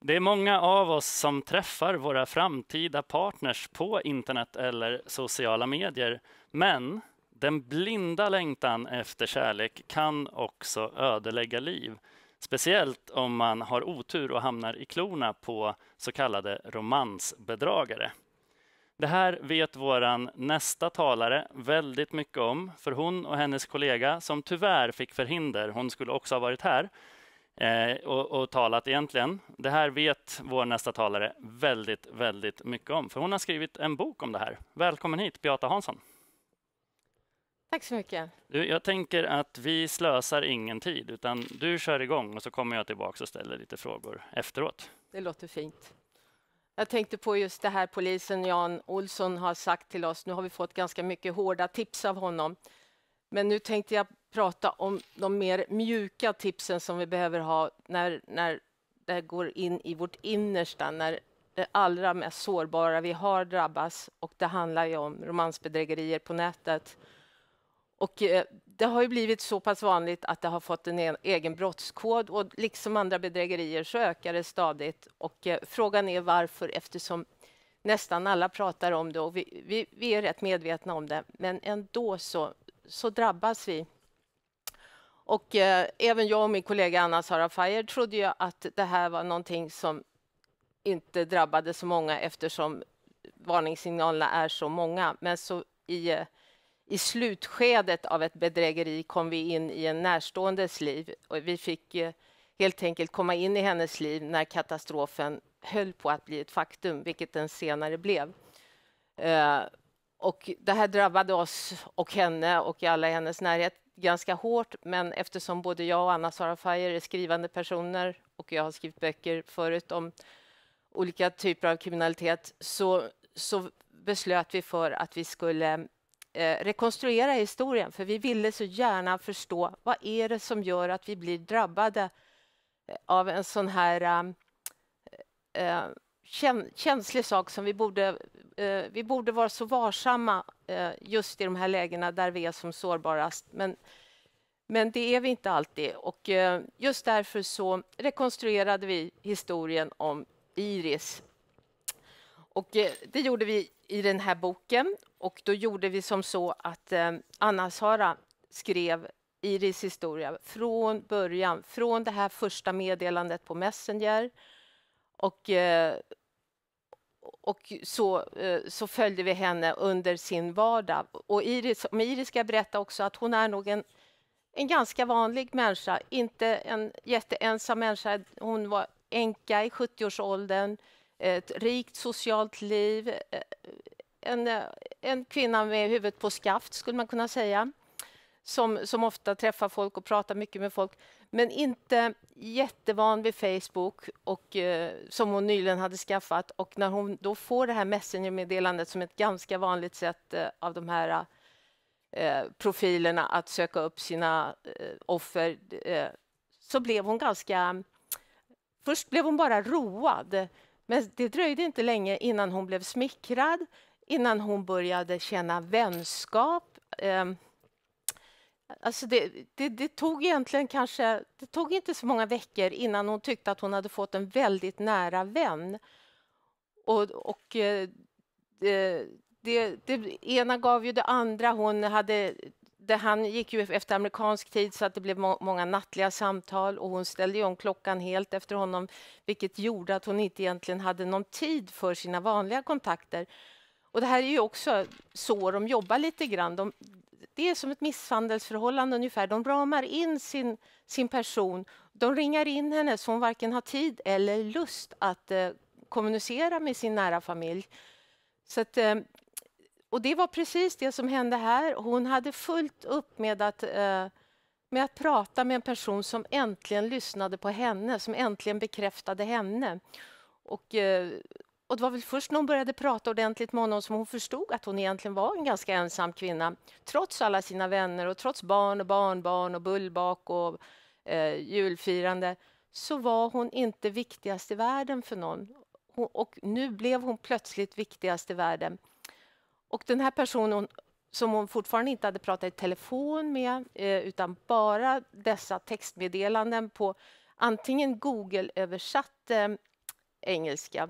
Det är många av oss som träffar våra framtida partners på internet eller sociala medier, men den blinda längtan efter kärlek kan också ödelägga liv. Speciellt om man har otur och hamnar i klorna på så kallade romansbedragare. Det här vet vår nästa talare väldigt mycket om, för hon och hennes kollega som tyvärr fick förhinder, hon skulle också ha varit här, Eh, och, och talat egentligen. Det här vet vår nästa talare väldigt, väldigt mycket om, för hon har skrivit en bok om det här. Välkommen hit, Beata Hansson. Tack så mycket. Du, jag tänker att vi slösar ingen tid, utan du kör igång och så kommer jag tillbaka och ställer lite frågor efteråt. Det låter fint. Jag tänkte på just det här polisen Jan Olsson har sagt till oss. Nu har vi fått ganska mycket hårda tips av honom. Men nu tänkte jag prata om de mer mjuka tipsen som vi behöver ha när, när det går in i vårt innersta, när det allra mest sårbara vi har drabbas. Och det handlar ju om romansbedrägerier på nätet. Och eh, det har ju blivit så pass vanligt att det har fått en egen brottskod och liksom andra bedrägerier så ökar det stadigt. Och eh, frågan är varför eftersom nästan alla pratar om det och vi, vi, vi är rätt medvetna om det. Men ändå så, så drabbas vi. Och eh, även jag och min kollega Anna Sara Fayer trodde ju att det här var någonting som inte drabbade så många eftersom varningssignalerna är så många. Men så i, eh, i slutskedet av ett bedrägeri kom vi in i en närståendes liv. Och vi fick eh, helt enkelt komma in i hennes liv när katastrofen höll på att bli ett faktum, vilket den senare blev. Eh, och det här drabbade oss och henne och alla i hennes närhet ganska hårt, men eftersom både jag och Anna Sara Fajer är skrivande personer och jag har skrivit böcker förut om olika typer av kriminalitet så, så beslöt vi för att vi skulle eh, rekonstruera historien, för vi ville så gärna förstå vad är det som gör att vi blir drabbade eh, av en sån här eh, eh känslig sak som vi borde... Eh, vi borde vara så varsamma eh, just i de här lägena där vi är som sårbarast. Men, men det är vi inte alltid. Och eh, just därför så rekonstruerade vi historien om Iris. Och eh, det gjorde vi i den här boken. Och då gjorde vi som så att eh, Anna-Sara skrev Iris historia från början, från det här första meddelandet på Messenger och eh, och så, eh, så följde vi henne under sin vardag. Och Iris, Iris ska berätta också att hon är nog en, en ganska vanlig människa, inte en jätteensam människa. Hon var änka i 70-årsåldern, ett rikt socialt liv, eh, en, eh, en kvinna med huvudet på skaft skulle man kunna säga som, som ofta träffar folk och pratar mycket med folk, men inte jättevan vid Facebook och, eh, som hon nyligen hade skaffat. Och när hon då får det här Messenger-meddelandet som ett ganska vanligt sätt eh, av de här eh, profilerna att söka upp sina eh, offer, eh, så blev hon ganska... Först blev hon bara road, men det dröjde inte länge innan hon blev smickrad, innan hon började känna vänskap. Eh, Alltså det, det, det, tog egentligen kanske, det tog inte så många veckor innan hon tyckte att hon hade fått en väldigt nära vän. Och, och eh, det, det, ena gav ju det andra. Hon hade, det, han gick ju efter amerikansk tid så att det blev må, många nattliga samtal och hon ställde om klockan helt efter honom vilket gjorde att hon inte egentligen hade någon tid för sina vanliga kontakter. Och det här är ju också så de jobbar lite grann. De, det är som ett misshandelsförhållande ungefär. De ramar in sin, sin person. De ringar in henne så hon varken har tid eller lust att eh, kommunicera med sin nära familj. Så att, eh, och det var precis det som hände här. Hon hade fullt upp med att, eh, med att prata med en person som äntligen lyssnade på henne, som äntligen bekräftade henne. Och, eh, och det var väl först när hon började prata ordentligt med honom som hon förstod att hon egentligen var en ganska ensam kvinna. Trots alla sina vänner och trots barn och barnbarn och bullbak och eh, julfirande så var hon inte viktigast i världen för någon. Hon, och nu blev hon plötsligt viktigast i världen. Och den här personen som hon fortfarande inte hade pratat i telefon med eh, utan bara dessa textmeddelanden på antingen Google-översatt eh, engelska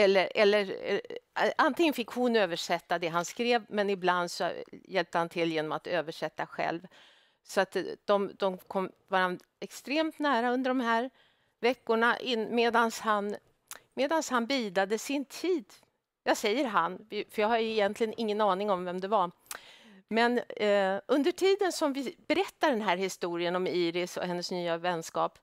eller, eller, eh, eh, antingen fick hon översätta det han skrev men ibland så hjälpte han till genom att översätta själv. Så att eh, de, de kom varandra extremt nära under de här veckorna medan han, medans han bidade sin tid. Jag säger han, för jag har egentligen ingen aning om vem det var. Men eh, under tiden som vi berättar den här historien om Iris och hennes nya vänskap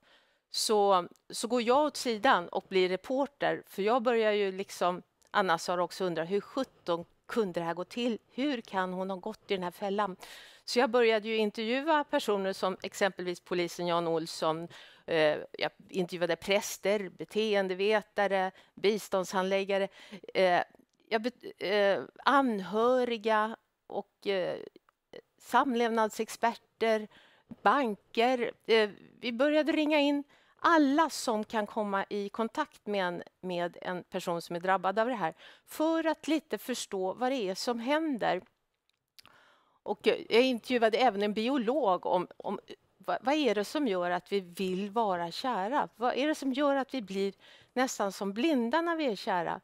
så, så går jag åt sidan och blir reporter, för jag börjar ju liksom... Anna har också undrat hur 17 kunde det här gå till? Hur kan hon ha gått i den här fällan? Så jag började ju intervjua personer som exempelvis polisen Jan Olsson. Eh, jag intervjuade präster, beteendevetare, biståndshandläggare, eh, eh, anhöriga och samlevnadsexperter banker. Eh, vi började ringa in alla som kan komma i kontakt med en, med en person som är drabbad av det här för att lite förstå vad det är som händer. Och eh, jag intervjuade även en biolog om, om eh, vad, vad är det som gör att vi vill vara kära? Vad är det som gör att vi blir nästan som blinda när vi är kära?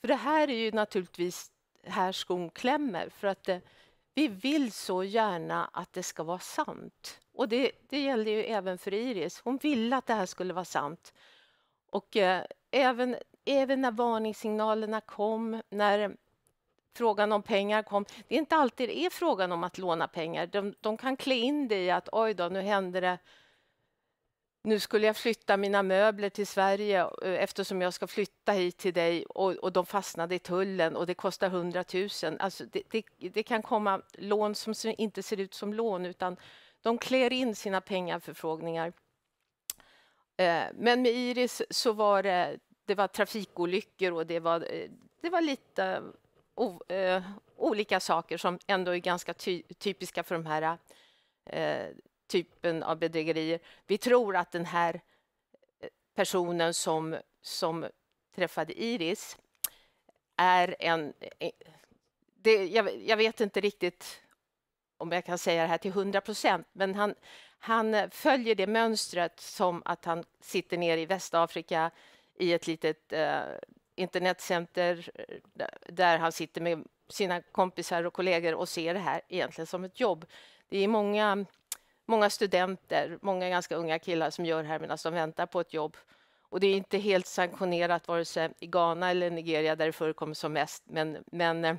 För det här är ju naturligtvis här skon klämmer, för att det, vi vill så gärna att det ska vara sant. Och det, det gällde ju även för Iris. Hon ville att det här skulle vara sant. Och eh, även, även när varningssignalerna kom, när frågan om pengar kom. Det är inte alltid det är frågan om att låna pengar. De, de kan klä in det i att oj då, nu hände det. Nu skulle jag flytta mina möbler till Sverige eh, eftersom jag ska flytta hit till dig och, och de fastnade i tullen och det kostar 100 000. Alltså det, det, det, kan komma lån som inte ser ut som lån utan de klär in sina pengaförfrågningar. Eh, men med Iris så var det, det var trafikolyckor och det var, eh, det var lite o, eh, olika saker som ändå är ganska ty, typiska för den här typen av bedrägerier. Vi tror att den här personen som, som träffade Iris är en... Det, jag, jag, vet inte riktigt om jag kan säga det här till 100 procent, men han, han följer det mönstret som att han sitter nere i Västafrika i ett litet eh, internetcenter eh, där han sitter med sina kompisar och kollegor och ser det här egentligen som ett jobb. Det är många, många studenter, många ganska unga killar som gör det här medan de väntar på ett jobb. Och det är inte helt sanktionerat vare sig i Ghana eller Nigeria där det förekommer som mest, men, men eh,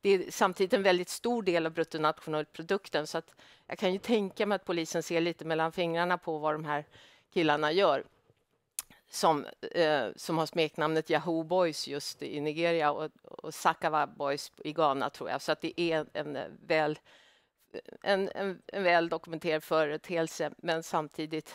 det är samtidigt en väldigt stor del av bruttonationalprodukten så att jag kan ju tänka mig att polisen ser lite mellan fingrarna på vad de här killarna gör som, eh, som har smeknamnet Yahoo Boys just i Nigeria och, och Sakawa Boys i Ghana, tror jag. Så att det är en eh, väl, en, en, en väl dokumenterad företeelse, men samtidigt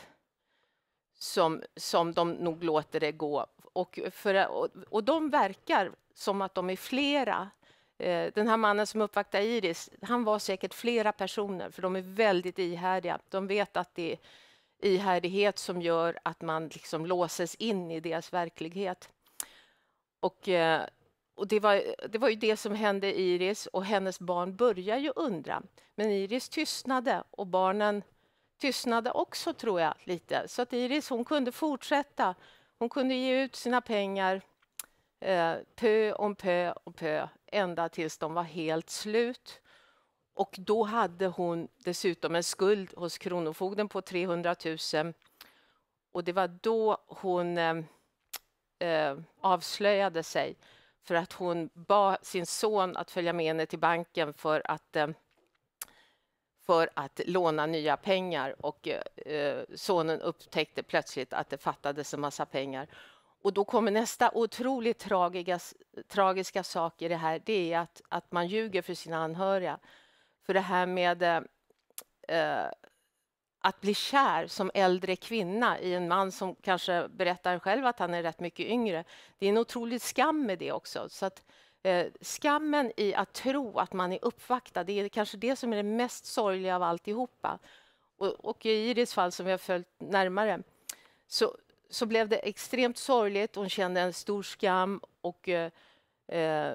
som, som de nog låter det gå. Och, för, och, och de verkar som att de är flera Eh, den här mannen som uppvaktade Iris, han var säkert flera personer, för de är väldigt ihärdiga. De vet att det är ihärdighet som gör att man liksom låses in i deras verklighet. Och, eh, och det, var, det var ju det som hände Iris, och hennes barn börjar ju undra. Men Iris tystnade, och barnen tystnade också, tror jag, lite. Så att Iris hon kunde fortsätta. Hon kunde ge ut sina pengar eh, pö om pö om pö ända tills de var helt slut. Och då hade hon dessutom en skuld hos Kronofogden på 300 000. Och det var då hon eh, eh, avslöjade sig för att hon bad sin son att följa med henne till banken för att, eh, för att låna nya pengar. Och eh, eh sonen upptäckte plötsligt att det fattades en massa pengar. Och då kommer nästa otroligt tragiga, tragiska sak i det här, det är att, att man ljuger för sina anhöriga. För det här med eh, eh, att bli kär som äldre kvinna i en man som kanske berättar själv att han är rätt mycket yngre, det är en otrolig skam med det också. Så att, eh, skammen i att tro att man är uppvaktad, det är kanske det som är det mest sorgliga av alltihopa. Och, och i Iris fall, som vi har följt närmare, så, så blev det extremt sorgligt. Hon kände en stor skam och, eh, eh,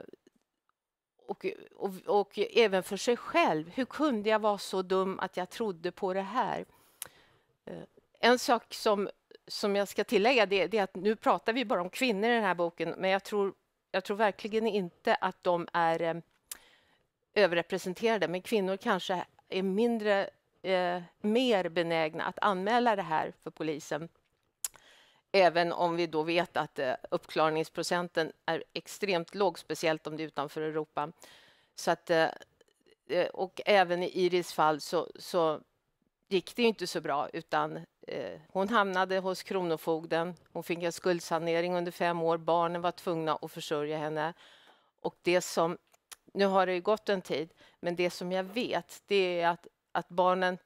och, och, och, även för sig själv. Hur kunde jag vara så dum att jag trodde på det här? Eh, en sak som, som jag ska tillägga det, det, är att nu pratar vi bara om kvinnor i den här boken, men jag tror, jag tror verkligen inte att de är eh, överrepresenterade, men kvinnor kanske är mindre, eh, mer benägna att anmäla det här för polisen. Även om vi då vet att eh, uppklarningsprocenten är extremt låg, speciellt om det är utanför Europa. Så att, eh, eh, och även i Iris fall så, så gick det inte så bra, utan hon hamnade hos Kronofogden. Hon fick en skuldsanering under fem år. Barnen var tvungna att försörja henne. Och det som, nu har det ju gått en tid, men det som jag vet det är att, att barnen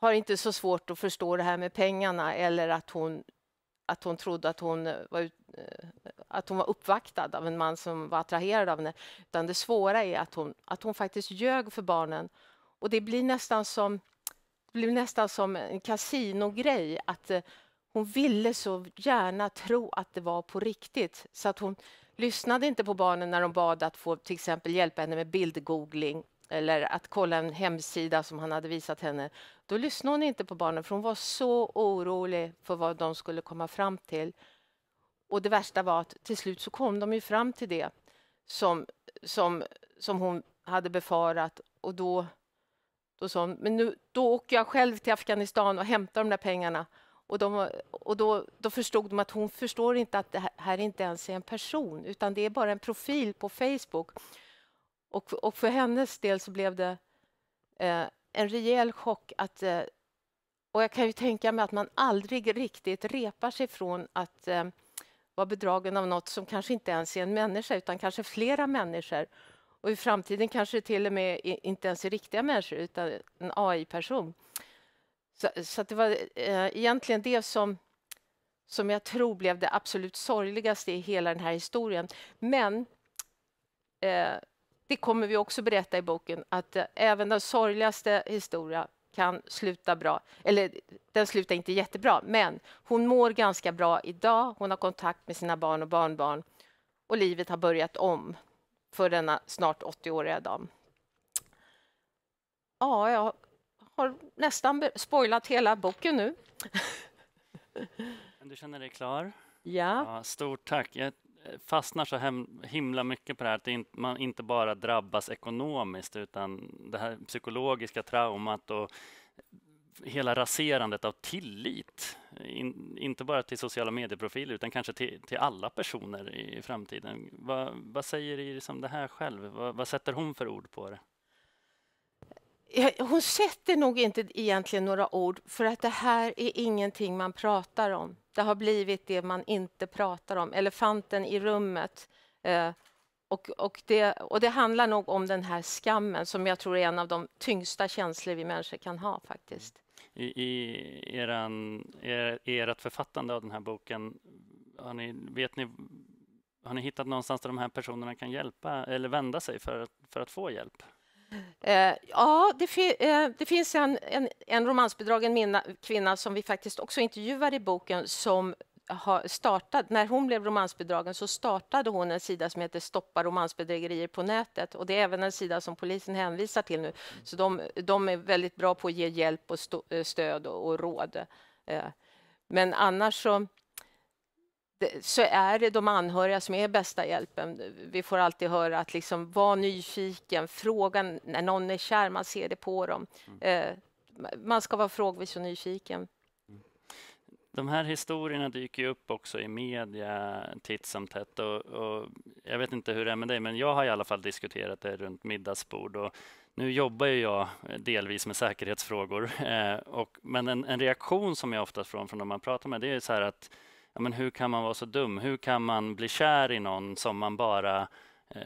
har inte så svårt att förstå det här med pengarna eller att hon att hon trodde att hon eh, var, eh, att hon var uppvaktad av en man som var attraherad av henne. Utan det svåra är att hon, att hon faktiskt ljög för barnen. Och det blir nästan som, blir nästan som en kasinogrej. Att, eh, hon ville så gärna tro att det var på riktigt så att hon lyssnade inte på barnen när de bad att få till exempel hjälpa henne med bildgoogling eller att kolla en hemsida som han hade visat henne, då lyssnade hon inte på barnen för hon var så orolig för vad de skulle komma fram till. Och det värsta var att till slut så kom de ju fram till det som, som, som hon hade befarat och då, då sa hon, men nu, då åker jag själv till Afghanistan och hämtar de där pengarna. Och, de, och då, då, förstod de att hon förstår inte att det här inte ens är en person utan det är bara en profil på Facebook och, och för hennes del så blev det eh, en rejäl chock att... Eh, och jag kan ju tänka mig att man aldrig riktigt repar sig från att eh, vara bedragen av något som kanske inte ens är en människa utan kanske flera människor. Och i framtiden kanske det till och med inte ens är riktiga människor utan en AI-person. Så, så det var eh, egentligen det som, som jag tror blev det absolut sorgligaste i hela den här historien. Men eh, det kommer vi också berätta i boken, att eh, även den sorgligaste historia kan sluta bra. Eller den slutar inte jättebra, men hon mår ganska bra idag. Hon har kontakt med sina barn och barnbarn och livet har börjat om för denna snart 80-åriga dam. Ja, jag har nästan spoilat hela boken nu. Du känner dig klar? Ja. ja stort tack. Jag fastnar så hem, himla mycket på det här att in, man inte bara drabbas ekonomiskt utan det här psykologiska traumat och hela raserandet av tillit. In, inte bara till sociala medieprofiler utan kanske till, till alla personer i, i framtiden. Va, vad säger Iris om det här själv? Va, vad sätter hon för ord på det? Hon sätter nog inte egentligen några ord för att det här är ingenting man pratar om. Det har blivit det man inte pratar om, elefanten i rummet. Eh, och, och, det, och det handlar nog om den här skammen som jag tror är en av de tyngsta känslor vi människor kan ha faktiskt. I, i eran, er, ert författande av den här boken, har ni, vet ni, har ni hittat någonstans där de här personerna kan hjälpa eller vända sig för, för att få hjälp? Eh, ja, det, fi eh, det, finns en, en, en romansbedragen minna, kvinna som vi faktiskt också intervjuar i boken som har startat, när hon blev romansbedragen så startade hon en sida som heter Stoppa romansbedrägerier på nätet. Och det är även en sida som polisen hänvisar till nu. Så de, de är väldigt bra på att ge hjälp och eh, stöd och, och råd. Eh, men annars så så är det de anhöriga som är bästa hjälpen. Vi får alltid höra att liksom, var nyfiken, fråga när någon är kär, man ser det på dem. Mm. Eh, man ska vara frågvis och nyfiken. Mm. De här historierna dyker ju upp också i media titt som tätt. Och, och, jag vet inte hur det är med dig, men jag har i alla fall diskuterat det runt middagsbord. Och nu jobbar ju jag delvis med säkerhetsfrågor, eh, och, men en, en, reaktion som jag oftast får från de man pratar med det är så här att ja, men hur kan man vara så dum? Hur kan man bli kär i någon som man bara eh,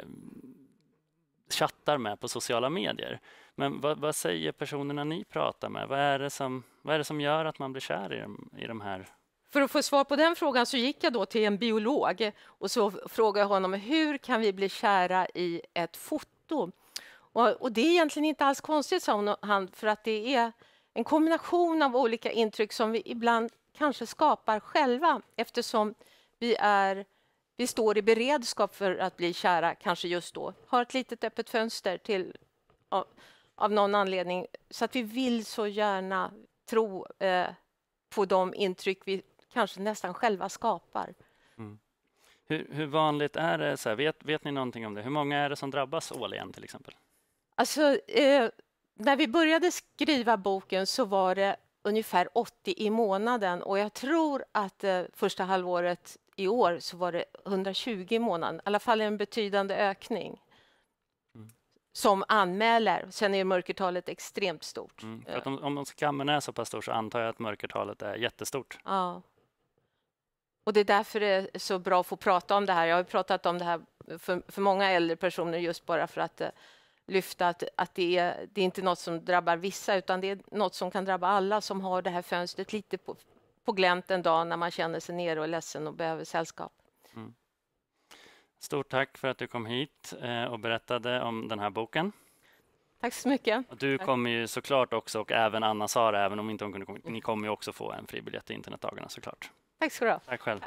chattar med på sociala medier? Men vad, vad, säger personerna ni pratar med? Vad är, det som, vad är det som gör att man blir kär i, i de här för att få svar på den frågan så gick jag då till en biolog och så frågade jag honom hur kan vi bli kära i ett foto? Och, och det är egentligen inte alls konstigt, sa hon, för att det är en kombination av olika intryck som vi ibland kanske skapar själva eftersom vi, är, vi står i beredskap för att bli kära, kanske just då. Har ett litet öppet fönster till, av, av någon anledning. Så att vi vill så gärna tro eh, på de intryck vi kanske nästan själva skapar. Mm. Hur, hur, vanligt är det? Så här, vet, vet ni någonting om det? Hur många är det som drabbas årligen till exempel? Alltså, eh, när vi började skriva boken så var det ungefär 80 i månaden och jag tror att eh, första halvåret i år så var det 120 i månaden, i alla fall en betydande ökning mm. som anmäler. Sen är mörkertalet extremt stort. Mm, för eh. att om, om skammen är så pass stor så antar jag att mörkertalet är jättestort. Ja. Och det är därför det är så bra att få prata om det här. Jag har pratat om det här för, för många äldre personer just bara för att eh, lyfta att, att det, är, det är inte något som drabbar vissa utan det är något som kan drabba alla som har det här fönstret lite på, på glänt en dag när man känner sig nere och ledsen och behöver sällskap. Mm. Stort tack för att du kom hit eh, och berättade om den här boken. Tack så mycket. Och du tack. kommer ju såklart också, och även Anna-Sara, även om inte hon kunde komma, ni kommer ju också få en fribiljett till internetdagarna såklart. Tack ska du ha. Tack själv.